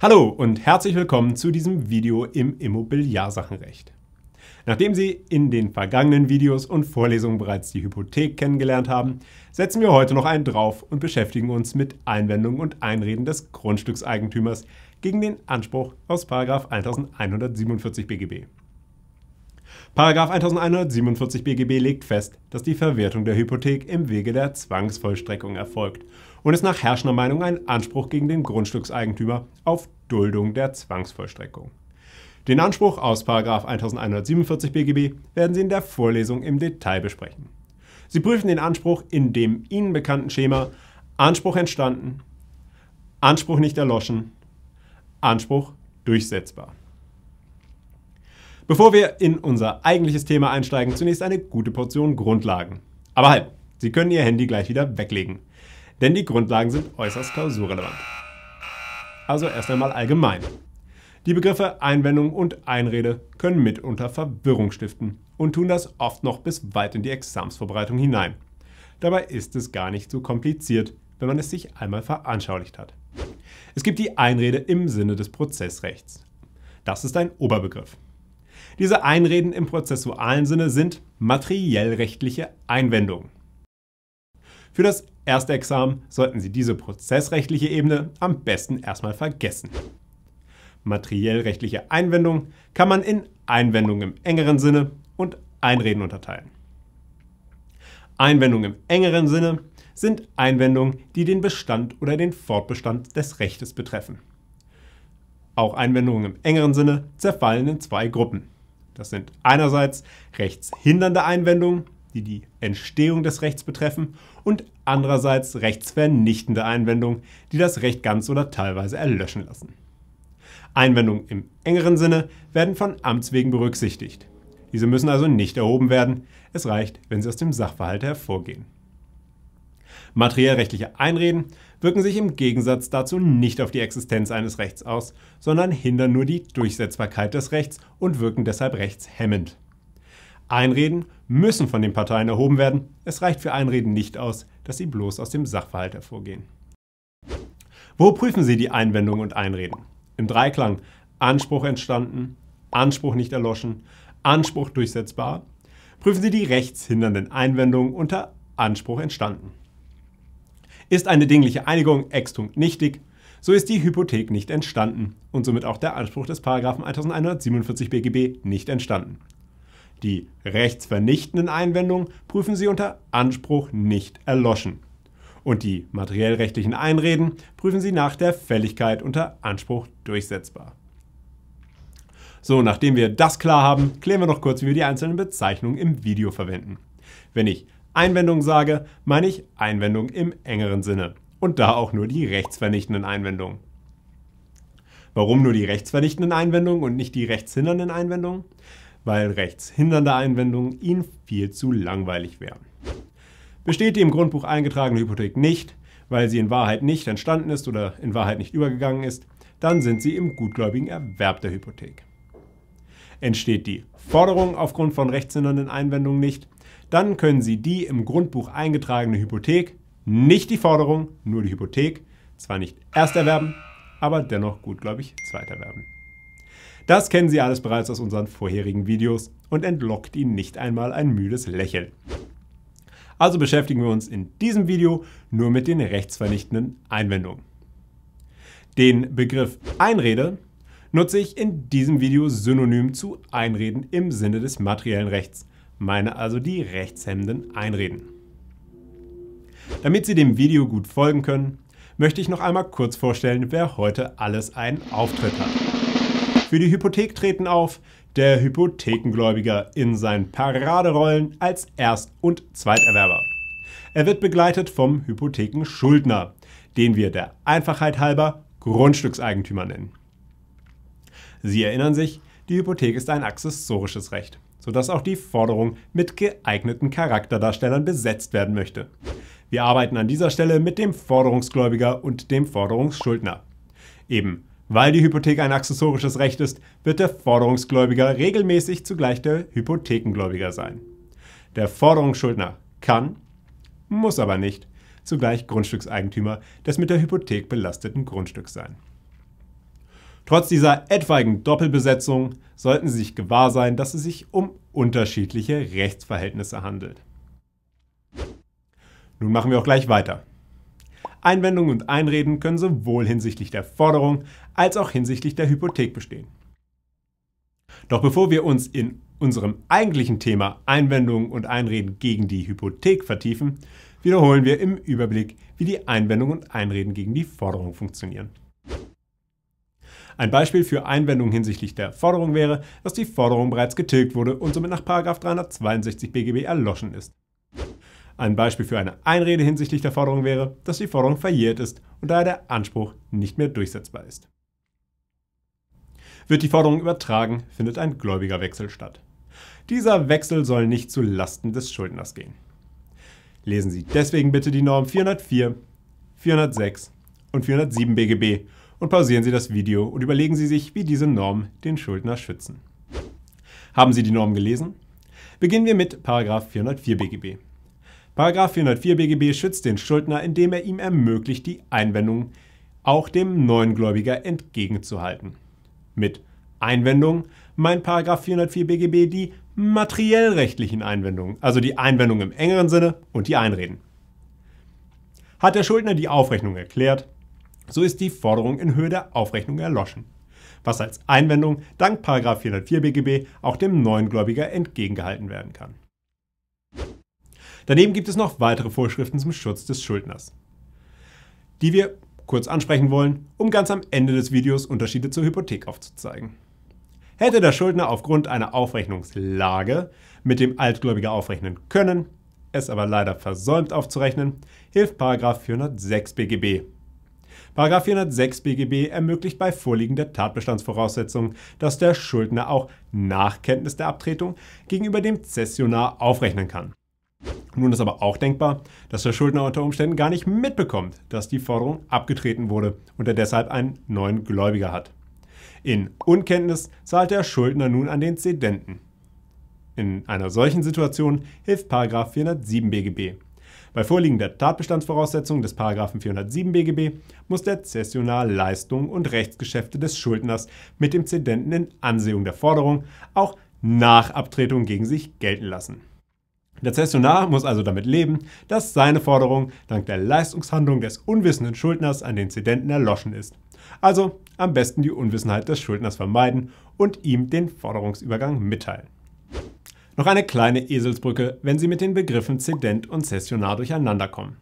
Hallo und herzlich willkommen zu diesem Video im Immobiliarsachenrecht. Nachdem Sie in den vergangenen Videos und Vorlesungen bereits die Hypothek kennengelernt haben, setzen wir heute noch einen drauf und beschäftigen uns mit Einwendungen und Einreden des Grundstückseigentümers gegen den Anspruch aus 1147 BGB. 1147 BGB legt fest, dass die Verwertung der Hypothek im Wege der Zwangsvollstreckung erfolgt und ist nach herrschender Meinung ein Anspruch gegen den Grundstückseigentümer auf Duldung der Zwangsvollstreckung. Den Anspruch aus 1147 BGB werden Sie in der Vorlesung im Detail besprechen. Sie prüfen den Anspruch in dem Ihnen bekannten Schema Anspruch entstanden, Anspruch nicht erloschen, Anspruch durchsetzbar. Bevor wir in unser eigentliches Thema einsteigen, zunächst eine gute Portion Grundlagen. Aber halt, Sie können Ihr Handy gleich wieder weglegen denn die Grundlagen sind äußerst klausurrelevant. Also erst einmal allgemein. Die Begriffe Einwendung und Einrede können mitunter Verwirrung stiften und tun das oft noch bis weit in die Examsvorbereitung hinein. Dabei ist es gar nicht so kompliziert, wenn man es sich einmal veranschaulicht hat. Es gibt die Einrede im Sinne des Prozessrechts. Das ist ein Oberbegriff. Diese Einreden im prozessualen Sinne sind materiellrechtliche Einwendungen. Für das erste Examen sollten Sie diese prozessrechtliche Ebene am besten erstmal vergessen. Materiellrechtliche Einwendung kann man in Einwendung im engeren Sinne und Einreden unterteilen. Einwendungen im engeren Sinne sind Einwendungen, die den Bestand oder den Fortbestand des Rechtes betreffen. Auch Einwendungen im engeren Sinne zerfallen in zwei Gruppen. Das sind einerseits rechtshindernde Einwendungen die die Entstehung des Rechts betreffen, und andererseits rechtsvernichtende Einwendungen, die das Recht ganz oder teilweise erlöschen lassen. Einwendungen im engeren Sinne werden von Amts wegen berücksichtigt. Diese müssen also nicht erhoben werden, es reicht, wenn sie aus dem Sachverhalt hervorgehen. Materiellrechtliche Einreden wirken sich im Gegensatz dazu nicht auf die Existenz eines Rechts aus, sondern hindern nur die Durchsetzbarkeit des Rechts und wirken deshalb rechtshemmend. Einreden müssen von den Parteien erhoben werden. Es reicht für Einreden nicht aus, dass sie bloß aus dem Sachverhalt hervorgehen. Wo prüfen Sie die Einwendungen und Einreden? Im Dreiklang Anspruch entstanden, Anspruch nicht erloschen, Anspruch durchsetzbar. Prüfen Sie die rechtshindernden Einwendungen unter Anspruch entstanden. Ist eine dingliche Einigung extunkt nichtig, so ist die Hypothek nicht entstanden und somit auch der Anspruch des 1147 BGB nicht entstanden. Die rechtsvernichtenden Einwendungen prüfen Sie unter Anspruch nicht erloschen. Und die materiellrechtlichen Einreden prüfen Sie nach der Fälligkeit unter Anspruch durchsetzbar. So, nachdem wir das klar haben, klären wir noch kurz, wie wir die einzelnen Bezeichnungen im Video verwenden. Wenn ich Einwendung sage, meine ich Einwendung im engeren Sinne und da auch nur die rechtsvernichtenden Einwendungen. Warum nur die rechtsvernichtenden Einwendungen und nicht die rechtshindernden Einwendungen? weil rechtshindernde Einwendungen ihnen viel zu langweilig wären. Besteht die im Grundbuch eingetragene Hypothek nicht, weil sie in Wahrheit nicht entstanden ist oder in Wahrheit nicht übergegangen ist, dann sind sie im gutgläubigen Erwerb der Hypothek. Entsteht die Forderung aufgrund von rechtshindernden Einwendungen nicht, dann können Sie die im Grundbuch eingetragene Hypothek, nicht die Forderung, nur die Hypothek, zwar nicht erst erwerben, aber dennoch gutgläubig zweiterwerben. Das kennen Sie alles bereits aus unseren vorherigen Videos und entlockt Ihnen nicht einmal ein müdes Lächeln. Also beschäftigen wir uns in diesem Video nur mit den rechtsvernichtenden Einwendungen. Den Begriff Einrede nutze ich in diesem Video synonym zu Einreden im Sinne des materiellen Rechts, meine also die rechtshemmenden Einreden. Damit Sie dem Video gut folgen können, möchte ich noch einmal kurz vorstellen, wer heute alles einen Auftritt hat für die Hypothek treten auf, der Hypothekengläubiger in seinen Paraderollen als Erst- und Zweiterwerber. Er wird begleitet vom Hypothekenschuldner, den wir der Einfachheit halber Grundstückseigentümer nennen. Sie erinnern sich, die Hypothek ist ein accessorisches Recht, sodass auch die Forderung mit geeigneten Charakterdarstellern besetzt werden möchte. Wir arbeiten an dieser Stelle mit dem Forderungsgläubiger und dem Forderungsschuldner. Eben weil die Hypothek ein accessorisches Recht ist, wird der Forderungsgläubiger regelmäßig zugleich der Hypothekengläubiger sein. Der Forderungsschuldner kann, muss aber nicht, zugleich Grundstückseigentümer des mit der Hypothek belasteten Grundstücks sein. Trotz dieser etwaigen Doppelbesetzung sollten Sie sich gewahr sein, dass es sich um unterschiedliche Rechtsverhältnisse handelt. Nun machen wir auch gleich weiter. Einwendungen und Einreden können sowohl hinsichtlich der Forderung als auch hinsichtlich der Hypothek bestehen. Doch bevor wir uns in unserem eigentlichen Thema Einwendungen und Einreden gegen die Hypothek vertiefen, wiederholen wir im Überblick, wie die Einwendungen und Einreden gegen die Forderung funktionieren. Ein Beispiel für Einwendungen hinsichtlich der Forderung wäre, dass die Forderung bereits getilgt wurde und somit nach 362 BGB erloschen ist. Ein Beispiel für eine Einrede hinsichtlich der Forderung wäre, dass die Forderung verjährt ist und daher der Anspruch nicht mehr durchsetzbar ist. Wird die Forderung übertragen, findet ein Gläubigerwechsel statt. Dieser Wechsel soll nicht zu Lasten des Schuldners gehen. Lesen Sie deswegen bitte die Norm 404, 406 und 407 BGB und pausieren Sie das Video und überlegen Sie sich, wie diese Normen den Schuldner schützen. Haben Sie die Norm gelesen? Beginnen wir mit 404 BGB. Paragraf 404 BGB schützt den Schuldner, indem er ihm ermöglicht, die Einwendung auch dem neuen Gläubiger entgegenzuhalten. Mit Einwendung meint Paragraf 404 BGB die materiellrechtlichen Einwendungen, also die Einwendung im engeren Sinne und die Einreden. Hat der Schuldner die Aufrechnung erklärt, so ist die Forderung in Höhe der Aufrechnung erloschen, was als Einwendung dank 404 BGB auch dem neuen Gläubiger entgegengehalten werden kann. Daneben gibt es noch weitere Vorschriften zum Schutz des Schuldners, die wir kurz ansprechen wollen, um ganz am Ende des Videos Unterschiede zur Hypothek aufzuzeigen. Hätte der Schuldner aufgrund einer Aufrechnungslage mit dem Altgläubiger aufrechnen können, es aber leider versäumt aufzurechnen, hilft 406 BGB. 406 BGB ermöglicht bei Vorliegen der Tatbestandsvoraussetzung, dass der Schuldner auch nach Kenntnis der Abtretung gegenüber dem Zessionar aufrechnen kann. Nun ist aber auch denkbar, dass der Schuldner unter Umständen gar nicht mitbekommt, dass die Forderung abgetreten wurde und er deshalb einen neuen Gläubiger hat. In Unkenntnis zahlt der Schuldner nun an den Zedenten. In einer solchen Situation hilft 407 BGB. Bei vorliegender Tatbestandsvoraussetzung des 407 BGB muss der Zessionar Leistungen und Rechtsgeschäfte des Schuldners mit dem Zedenten in Ansehung der Forderung auch nach Abtretung gegen sich gelten lassen. Der Zessionar muss also damit leben, dass seine Forderung dank der Leistungshandlung des unwissenden Schuldners an den Zedenten erloschen ist. Also am besten die Unwissenheit des Schuldners vermeiden und ihm den Forderungsübergang mitteilen. Noch eine kleine Eselsbrücke, wenn Sie mit den Begriffen Zedent und Zessionar durcheinander kommen.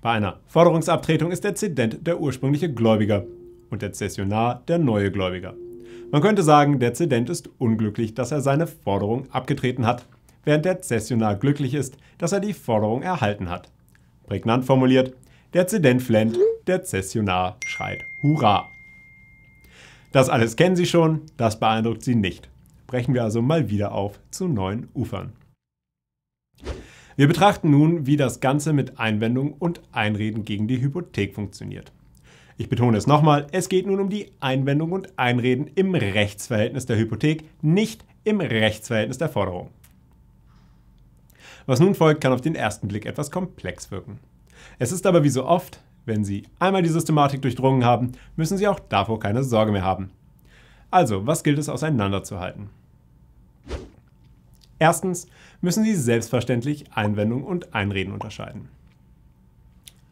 Bei einer Forderungsabtretung ist der Zedent der ursprüngliche Gläubiger und der Zessionar der neue Gläubiger. Man könnte sagen, der Zedent ist unglücklich, dass er seine Forderung abgetreten hat während der Zessionar glücklich ist, dass er die Forderung erhalten hat. Prägnant formuliert, der Zedent flennt, der Zessionar schreit Hurra! Das alles kennen Sie schon, das beeindruckt Sie nicht. Brechen wir also mal wieder auf zu neuen Ufern. Wir betrachten nun, wie das Ganze mit Einwendungen und Einreden gegen die Hypothek funktioniert. Ich betone es nochmal, es geht nun um die Einwendung und Einreden im Rechtsverhältnis der Hypothek, nicht im Rechtsverhältnis der Forderung. Was nun folgt, kann auf den ersten Blick etwas komplex wirken. Es ist aber wie so oft, wenn Sie einmal die Systematik durchdrungen haben, müssen Sie auch davor keine Sorge mehr haben. Also, was gilt es auseinanderzuhalten? Erstens müssen Sie selbstverständlich Einwendung und Einreden unterscheiden.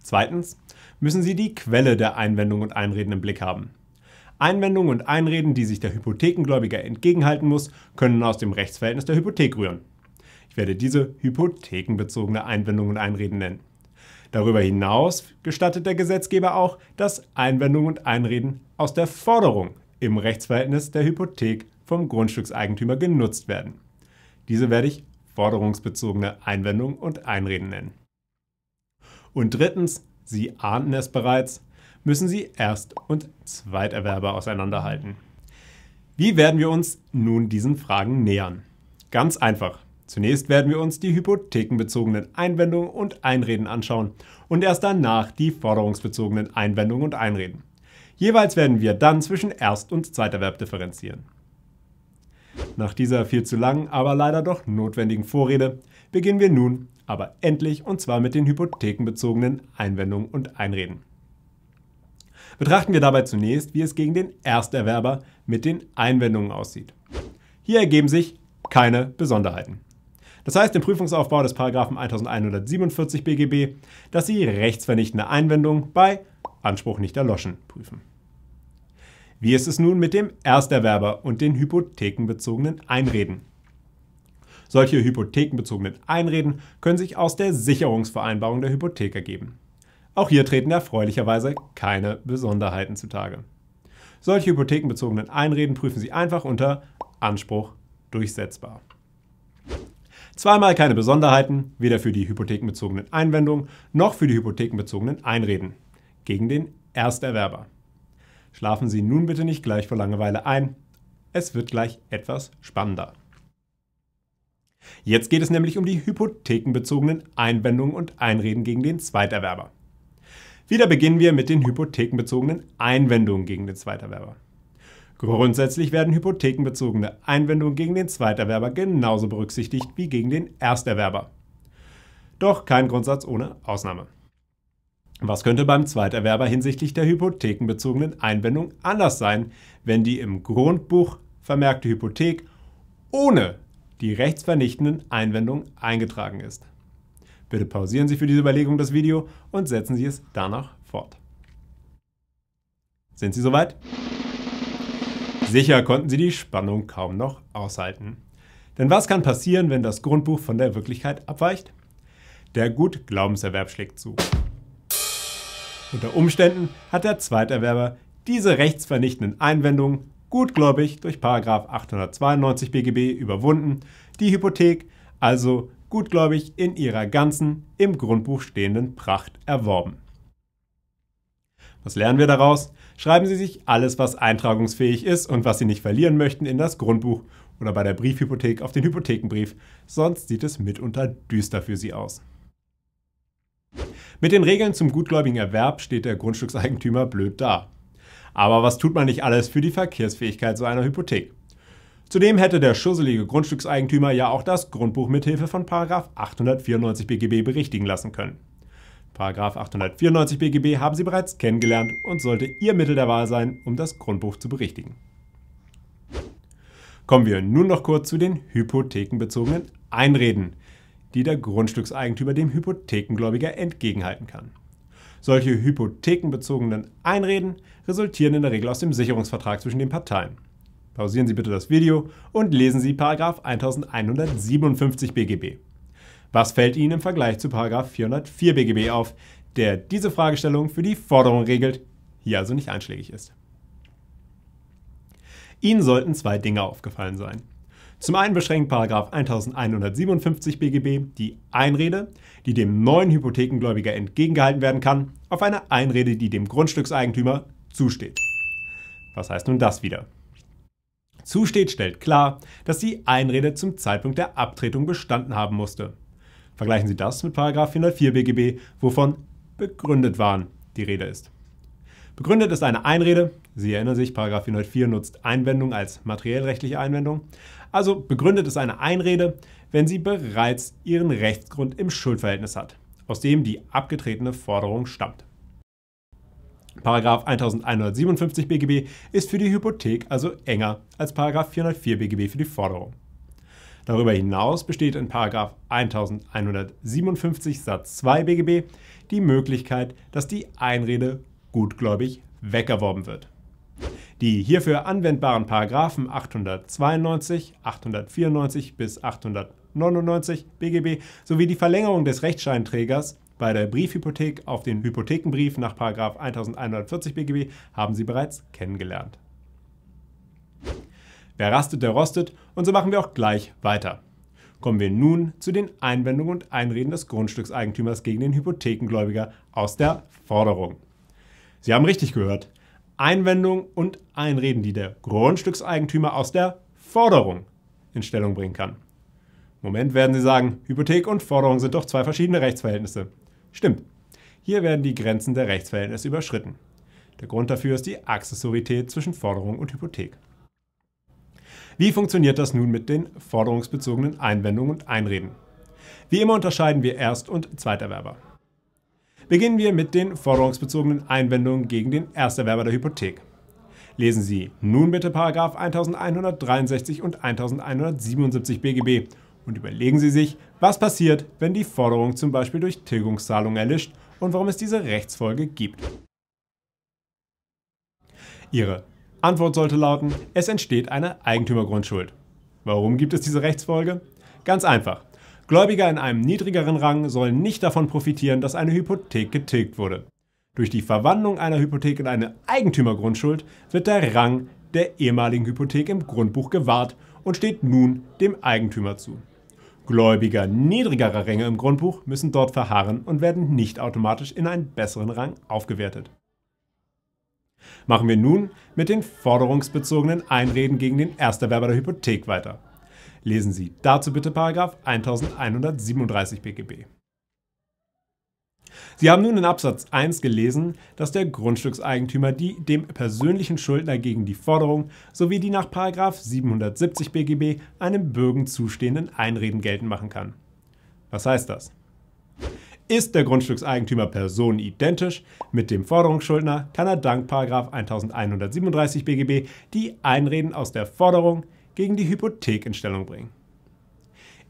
Zweitens müssen Sie die Quelle der Einwendung und Einreden im Blick haben. Einwendungen und Einreden, die sich der Hypothekengläubiger entgegenhalten muss, können aus dem Rechtsverhältnis der Hypothek rühren. Ich werde diese hypothekenbezogene Einwendung und Einreden nennen. Darüber hinaus gestattet der Gesetzgeber auch, dass Einwendungen und Einreden aus der Forderung im Rechtsverhältnis der Hypothek vom Grundstückseigentümer genutzt werden. Diese werde ich forderungsbezogene Einwendungen und Einreden nennen. Und drittens, Sie ahnten es bereits, müssen Sie Erst- und Zweiterwerber auseinanderhalten. Wie werden wir uns nun diesen Fragen nähern? Ganz einfach. Zunächst werden wir uns die hypothekenbezogenen Einwendungen und Einreden anschauen und erst danach die forderungsbezogenen Einwendungen und Einreden. Jeweils werden wir dann zwischen Erst- und Zweiterwerb differenzieren. Nach dieser viel zu langen, aber leider doch notwendigen Vorrede beginnen wir nun aber endlich und zwar mit den hypothekenbezogenen Einwendungen und Einreden. Betrachten wir dabei zunächst, wie es gegen den Ersterwerber mit den Einwendungen aussieht. Hier ergeben sich keine Besonderheiten. Das heißt im Prüfungsaufbau des Paragraphen 1147 BGB, dass sie rechtsvernichtende Einwendung bei Anspruch nicht erloschen prüfen. Wie ist es nun mit dem Ersterwerber und den hypothekenbezogenen Einreden? Solche hypothekenbezogenen Einreden können sich aus der Sicherungsvereinbarung der Hypothek ergeben. Auch hier treten erfreulicherweise keine Besonderheiten zutage. Solche hypothekenbezogenen Einreden prüfen Sie einfach unter Anspruch durchsetzbar. Zweimal keine Besonderheiten, weder für die hypothekenbezogenen Einwendungen noch für die hypothekenbezogenen Einreden gegen den Ersterwerber. Schlafen Sie nun bitte nicht gleich vor Langeweile ein. Es wird gleich etwas spannender. Jetzt geht es nämlich um die hypothekenbezogenen Einwendungen und Einreden gegen den Zweiterwerber. Wieder beginnen wir mit den hypothekenbezogenen Einwendungen gegen den Zweiterwerber. Grundsätzlich werden hypothekenbezogene Einwendungen gegen den Zweiterwerber genauso berücksichtigt wie gegen den Ersterwerber. Doch kein Grundsatz ohne Ausnahme. Was könnte beim Zweiterwerber hinsichtlich der hypothekenbezogenen Einwendung anders sein, wenn die im Grundbuch vermerkte Hypothek ohne die rechtsvernichtenden Einwendungen eingetragen ist? Bitte pausieren Sie für diese Überlegung das Video und setzen Sie es danach fort. Sind Sie soweit? Sicher konnten sie die Spannung kaum noch aushalten. Denn was kann passieren, wenn das Grundbuch von der Wirklichkeit abweicht? Der Gutglaubenserwerb schlägt zu. Unter Umständen hat der Zweiterwerber diese rechtsvernichtenden Einwendungen gutgläubig durch 892 BGB überwunden, die Hypothek also gutgläubig in ihrer ganzen im Grundbuch stehenden Pracht erworben. Was lernen wir daraus? schreiben Sie sich alles, was eintragungsfähig ist und was Sie nicht verlieren möchten, in das Grundbuch oder bei der Briefhypothek auf den Hypothekenbrief, sonst sieht es mitunter düster für Sie aus. Mit den Regeln zum gutgläubigen Erwerb steht der Grundstückseigentümer blöd da. Aber was tut man nicht alles für die Verkehrsfähigkeit so einer Hypothek? Zudem hätte der schusselige Grundstückseigentümer ja auch das Grundbuch mithilfe von 894 BGB berichtigen lassen können. Paragraf 894 BGB haben Sie bereits kennengelernt und sollte Ihr Mittel der Wahl sein, um das Grundbuch zu berichtigen. Kommen wir nun noch kurz zu den hypothekenbezogenen Einreden, die der Grundstückseigentümer dem Hypothekengläubiger entgegenhalten kann. Solche hypothekenbezogenen Einreden resultieren in der Regel aus dem Sicherungsvertrag zwischen den Parteien. Pausieren Sie bitte das Video und lesen Sie 1157 BGB. Was fällt Ihnen im Vergleich zu 404 BGB auf, der diese Fragestellung für die Forderung regelt, hier also nicht einschlägig ist? Ihnen sollten zwei Dinge aufgefallen sein. Zum einen beschränkt 1157 BGB die Einrede, die dem neuen Hypothekengläubiger entgegengehalten werden kann, auf eine Einrede, die dem Grundstückseigentümer zusteht. Was heißt nun das wieder? Zusteht stellt klar, dass die Einrede zum Zeitpunkt der Abtretung bestanden haben musste. Vergleichen Sie das mit 404 BGB, wovon begründet waren die Rede ist. Begründet ist eine Einrede. Sie erinnern sich, 404 nutzt Einwendung als materiellrechtliche Einwendung. Also begründet ist eine Einrede, wenn sie bereits ihren Rechtsgrund im Schuldverhältnis hat, aus dem die abgetretene Forderung stammt. Paragraf 1157 BGB ist für die Hypothek also enger als Paragraf 404 BGB für die Forderung. Darüber hinaus besteht in 1157 Satz 2 BGB die Möglichkeit, dass die Einrede gutgläubig weggeworben wird. Die hierfür anwendbaren Paragraphen 892, 894 bis 899 BGB sowie die Verlängerung des Rechtsscheinträgers bei der Briefhypothek auf den Hypothekenbrief nach 1140 BGB haben Sie bereits kennengelernt. Wer rastet, der rostet und so machen wir auch gleich weiter. Kommen wir nun zu den Einwendungen und Einreden des Grundstückseigentümers gegen den Hypothekengläubiger aus der Forderung. Sie haben richtig gehört. Einwendungen und Einreden, die der Grundstückseigentümer aus der Forderung in Stellung bringen kann. Moment werden Sie sagen, Hypothek und Forderung sind doch zwei verschiedene Rechtsverhältnisse. Stimmt. Hier werden die Grenzen der Rechtsverhältnisse überschritten. Der Grund dafür ist die Accessorität zwischen Forderung und Hypothek. Wie funktioniert das nun mit den forderungsbezogenen Einwendungen und Einreden? Wie immer unterscheiden wir Erst- und Zweiterwerber. Beginnen wir mit den forderungsbezogenen Einwendungen gegen den Ersterwerber der Hypothek. Lesen Sie nun bitte 1163 und 1177 BGB und überlegen Sie sich, was passiert, wenn die Forderung zum Beispiel durch Tilgungszahlung erlischt und warum es diese Rechtsfolge gibt. Ihre Antwort sollte lauten, es entsteht eine Eigentümergrundschuld. Warum gibt es diese Rechtsfolge? Ganz einfach. Gläubiger in einem niedrigeren Rang sollen nicht davon profitieren, dass eine Hypothek getilgt wurde. Durch die Verwandlung einer Hypothek in eine Eigentümergrundschuld wird der Rang der ehemaligen Hypothek im Grundbuch gewahrt und steht nun dem Eigentümer zu. Gläubiger niedrigerer Ränge im Grundbuch müssen dort verharren und werden nicht automatisch in einen besseren Rang aufgewertet. Machen wir nun mit den forderungsbezogenen Einreden gegen den Ersterwerber der Hypothek weiter. Lesen Sie dazu bitte 1137 BGB. Sie haben nun in Absatz 1 gelesen, dass der Grundstückseigentümer die dem persönlichen Schuldner gegen die Forderung sowie die nach 770 BGB einem Bürgen zustehenden Einreden geltend machen kann. Was heißt das? Ist der Grundstückseigentümer personenidentisch mit dem Forderungsschuldner, kann er dank 1137 BGB die Einreden aus der Forderung gegen die Hypothek in Stellung bringen.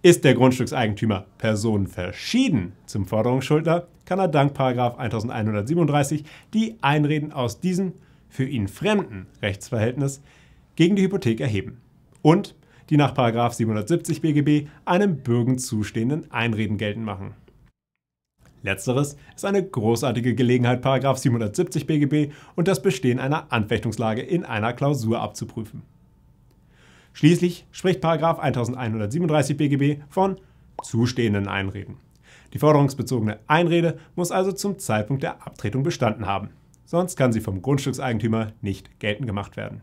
Ist der Grundstückseigentümer personenverschieden zum Forderungsschuldner, kann er dank 1137 die Einreden aus diesem für ihn fremden Rechtsverhältnis gegen die Hypothek erheben und die nach 770 BGB einem Bürgen zustehenden Einreden geltend machen. Letzteres ist eine großartige Gelegenheit, 770 BGB und das Bestehen einer Anfechtungslage in einer Klausur abzuprüfen. Schließlich spricht 1137 BGB von zustehenden Einreden. Die forderungsbezogene Einrede muss also zum Zeitpunkt der Abtretung bestanden haben, sonst kann sie vom Grundstückseigentümer nicht geltend gemacht werden.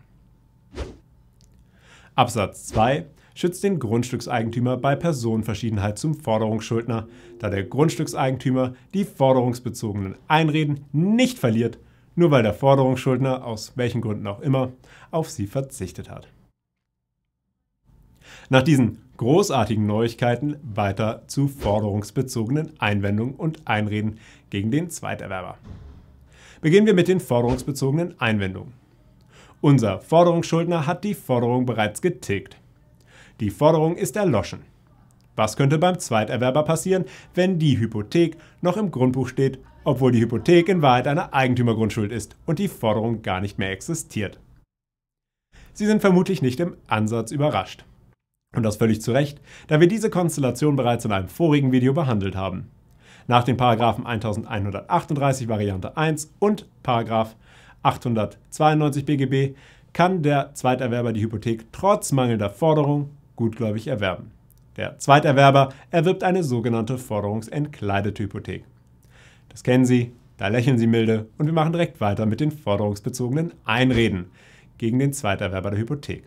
Absatz 2 schützt den Grundstückseigentümer bei Personenverschiedenheit zum Forderungsschuldner, da der Grundstückseigentümer die forderungsbezogenen Einreden nicht verliert, nur weil der Forderungsschuldner, aus welchen Gründen auch immer, auf sie verzichtet hat. Nach diesen großartigen Neuigkeiten weiter zu forderungsbezogenen Einwendungen und Einreden gegen den Zweiterwerber. Beginnen wir mit den forderungsbezogenen Einwendungen. Unser Forderungsschuldner hat die Forderung bereits getilgt. Die Forderung ist erloschen. Was könnte beim Zweiterwerber passieren, wenn die Hypothek noch im Grundbuch steht, obwohl die Hypothek in Wahrheit eine Eigentümergrundschuld ist und die Forderung gar nicht mehr existiert? Sie sind vermutlich nicht im Ansatz überrascht. Und das völlig zu Recht, da wir diese Konstellation bereits in einem vorigen Video behandelt haben. Nach den Paragraphen 1138 Variante 1 und Paragraph 892 BGB kann der Zweiterwerber die Hypothek trotz mangelnder Forderung gutgläubig erwerben. Der Zweiterwerber erwirbt eine sogenannte forderungsentkleidete Hypothek. Das kennen Sie, da lächeln Sie milde und wir machen direkt weiter mit den forderungsbezogenen Einreden gegen den Zweiterwerber der Hypothek.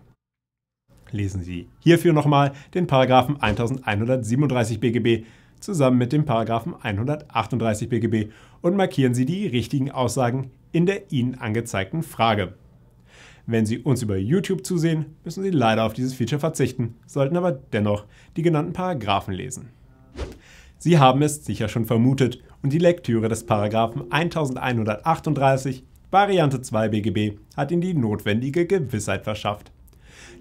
Lesen Sie hierfür nochmal den Paragraphen 1137 BGB zusammen mit dem Paragraphen 138 BGB und markieren Sie die richtigen Aussagen in der Ihnen angezeigten Frage. Wenn Sie uns über YouTube zusehen, müssen Sie leider auf dieses Feature verzichten, sollten aber dennoch die genannten Paragraphen lesen. Sie haben es sicher schon vermutet und die Lektüre des Paragraphen 1138 Variante 2 BGB hat Ihnen die notwendige Gewissheit verschafft.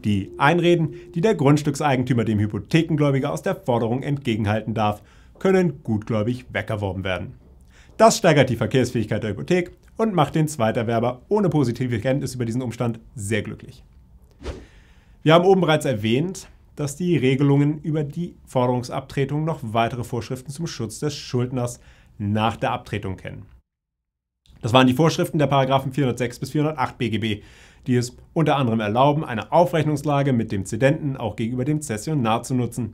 Die Einreden, die der Grundstückseigentümer dem Hypothekengläubiger aus der Forderung entgegenhalten darf, können gutgläubig weggeworben werden. Das steigert die Verkehrsfähigkeit der Hypothek und macht den Zweiterwerber ohne positive Kenntnis über diesen Umstand sehr glücklich. Wir haben oben bereits erwähnt, dass die Regelungen über die Forderungsabtretung noch weitere Vorschriften zum Schutz des Schuldners nach der Abtretung kennen. Das waren die Vorschriften der Paragraphen 406 bis 408 BGB, die es unter anderem erlauben, eine Aufrechnungslage mit dem Zedenten auch gegenüber dem Zessionar zu nutzen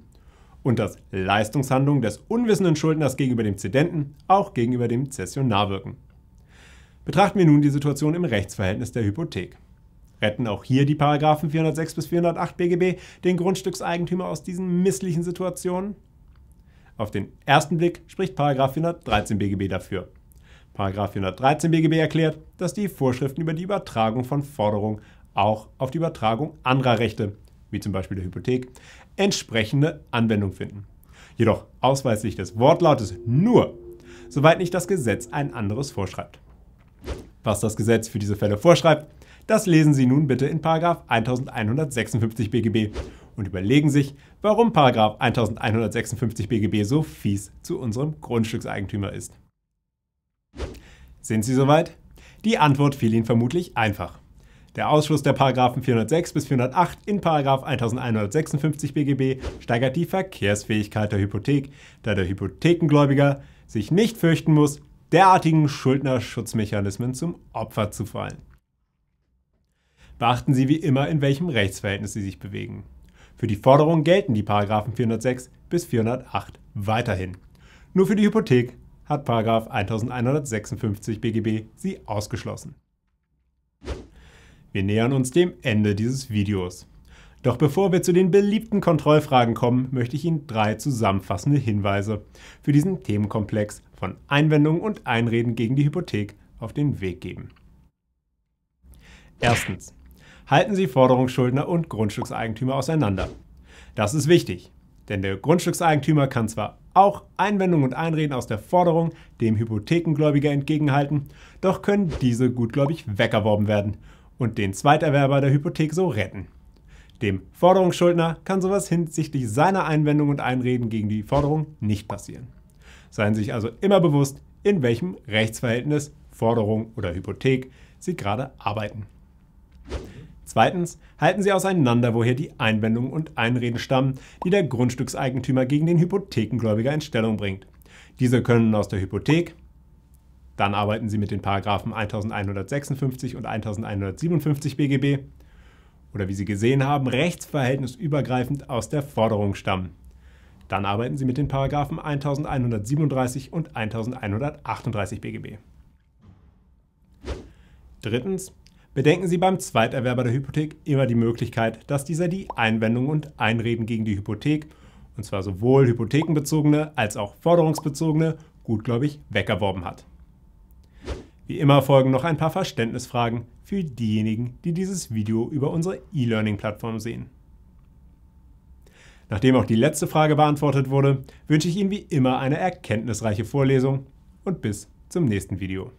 und dass Leistungshandlungen des unwissenden Schuldners gegenüber dem Zedenten auch gegenüber dem Zessionar wirken. Betrachten wir nun die Situation im Rechtsverhältnis der Hypothek. Retten auch hier die Paragraphen 406 bis 408 BGB den Grundstückseigentümer aus diesen misslichen Situationen? Auf den ersten Blick spricht Paragraph 413 BGB dafür. Paragraph 413 BGB erklärt, dass die Vorschriften über die Übertragung von Forderungen auch auf die Übertragung anderer Rechte, wie zum Beispiel der Hypothek, entsprechende Anwendung finden. Jedoch ausweislich des Wortlautes nur, soweit nicht das Gesetz ein anderes vorschreibt was das Gesetz für diese Fälle vorschreibt, das lesen Sie nun bitte in 1156 BGB und überlegen sich, warum 1156 BGB so fies zu unserem Grundstückseigentümer ist. Sind Sie soweit? Die Antwort fiel Ihnen vermutlich einfach. Der Ausschluss der Paragraphen 406 bis 408 in Paragraph 1156 BGB steigert die Verkehrsfähigkeit der Hypothek, da der Hypothekengläubiger sich nicht fürchten muss, derartigen Schuldnerschutzmechanismen zum Opfer zu fallen. Beachten Sie wie immer, in welchem Rechtsverhältnis Sie sich bewegen. Für die Forderung gelten die Paragraphen 406 bis 408 weiterhin. Nur für die Hypothek hat Paragraph 1156 BGB sie ausgeschlossen. Wir nähern uns dem Ende dieses Videos. Doch bevor wir zu den beliebten Kontrollfragen kommen, möchte ich Ihnen drei zusammenfassende Hinweise für diesen Themenkomplex von Einwendungen und Einreden gegen die Hypothek auf den Weg geben. Erstens. Halten Sie Forderungsschuldner und Grundstückseigentümer auseinander. Das ist wichtig, denn der Grundstückseigentümer kann zwar auch Einwendungen und Einreden aus der Forderung dem Hypothekengläubiger entgegenhalten, doch können diese gutgläubig wegerworben werden und den Zweiterwerber der Hypothek so retten. Dem Forderungsschuldner kann sowas hinsichtlich seiner Einwendungen und Einreden gegen die Forderung nicht passieren. Seien Sie sich also immer bewusst, in welchem Rechtsverhältnis, Forderung oder Hypothek Sie gerade arbeiten. Zweitens halten Sie auseinander, woher die Einwendungen und Einreden stammen, die der Grundstückseigentümer gegen den Hypothekengläubiger in Stellung bringt. Diese können aus der Hypothek, dann arbeiten Sie mit den Paragraphen 1156 und 1157 BGB, oder wie Sie gesehen haben, rechtsverhältnisübergreifend aus der Forderung stammen. Dann arbeiten Sie mit den Paragraphen 1137 und 1138 BGB. Drittens. Bedenken Sie beim Zweiterwerber der Hypothek immer die Möglichkeit, dass dieser die Einwendungen und Einreden gegen die Hypothek, und zwar sowohl hypothekenbezogene als auch forderungsbezogene, gutgläubig weggeworben hat. Wie immer folgen noch ein paar Verständnisfragen für diejenigen, die dieses Video über unsere E-Learning-Plattform sehen. Nachdem auch die letzte Frage beantwortet wurde, wünsche ich Ihnen wie immer eine erkenntnisreiche Vorlesung und bis zum nächsten Video.